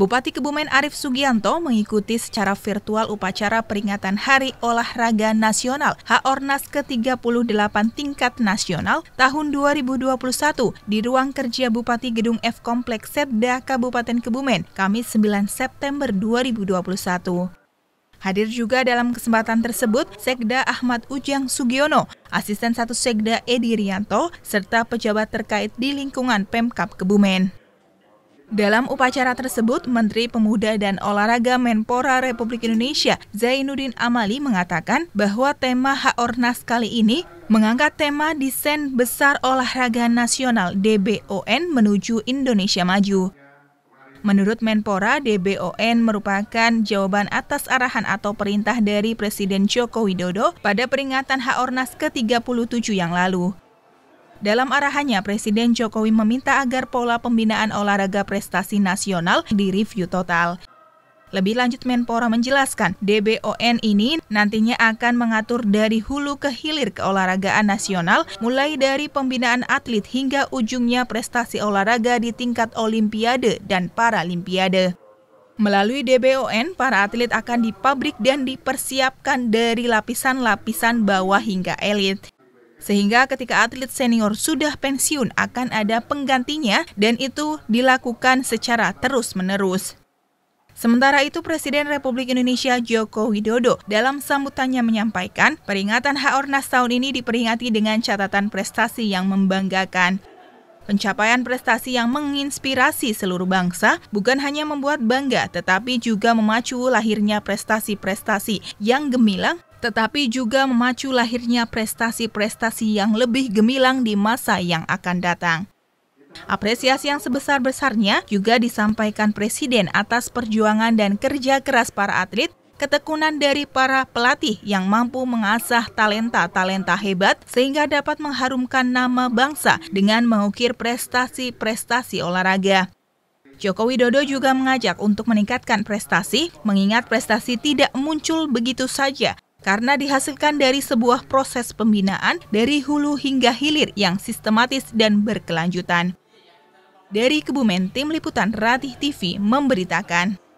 Bupati Kebumen Arief Sugianto mengikuti secara virtual upacara peringatan Hari Olahraga Nasional HORNAS ke-38 tingkat nasional tahun 2021 di ruang kerja Bupati Gedung F Kompleks Setda Kabupaten Kebumen, Kamis 9 September 2021. Hadir juga dalam kesempatan tersebut Sekda Ahmad Ujang Sugiono, Asisten Satu Sekda Edi Rianto, serta pejabat terkait di lingkungan Pemkap Kebumen. Dalam upacara tersebut, Menteri Pemuda dan Olahraga Menpora Republik Indonesia Zainuddin Amali mengatakan bahwa tema hak ornas kali ini mengangkat tema desain besar olahraga nasional DBON menuju Indonesia Maju. Menurut Menpora, DBON merupakan jawaban atas arahan atau perintah dari Presiden Joko Widodo pada peringatan Hak Ornas ke-37 yang lalu. Dalam arahannya, Presiden Jokowi meminta agar pola pembinaan olahraga prestasi nasional direview total. Lebih lanjut Menpora menjelaskan, DBON ini nantinya akan mengatur dari hulu ke hilir keolahragaan nasional, mulai dari pembinaan atlet hingga ujungnya prestasi olahraga di tingkat olimpiade dan paralimpiade. Melalui DBON, para atlet akan dipabrik dan dipersiapkan dari lapisan-lapisan bawah hingga elit. Sehingga ketika atlet senior sudah pensiun akan ada penggantinya dan itu dilakukan secara terus-menerus. Sementara itu, Presiden Republik Indonesia Joko Widodo dalam sambutannya menyampaikan, peringatan HORNAS tahun ini diperingati dengan catatan prestasi yang membanggakan. Pencapaian prestasi yang menginspirasi seluruh bangsa bukan hanya membuat bangga, tetapi juga memacu lahirnya prestasi-prestasi yang gemilang tetapi juga memacu lahirnya prestasi-prestasi yang lebih gemilang di masa yang akan datang. Apresiasi yang sebesar-besarnya juga disampaikan Presiden atas perjuangan dan kerja keras para atlet ketekunan dari para pelatih yang mampu mengasah talenta-talenta hebat sehingga dapat mengharumkan nama bangsa dengan mengukir prestasi-prestasi olahraga. Joko Widodo juga mengajak untuk meningkatkan prestasi, mengingat prestasi tidak muncul begitu saja karena dihasilkan dari sebuah proses pembinaan dari hulu hingga hilir yang sistematis dan berkelanjutan. Dari Kebumen, Tim Liputan Ratih TV memberitakan.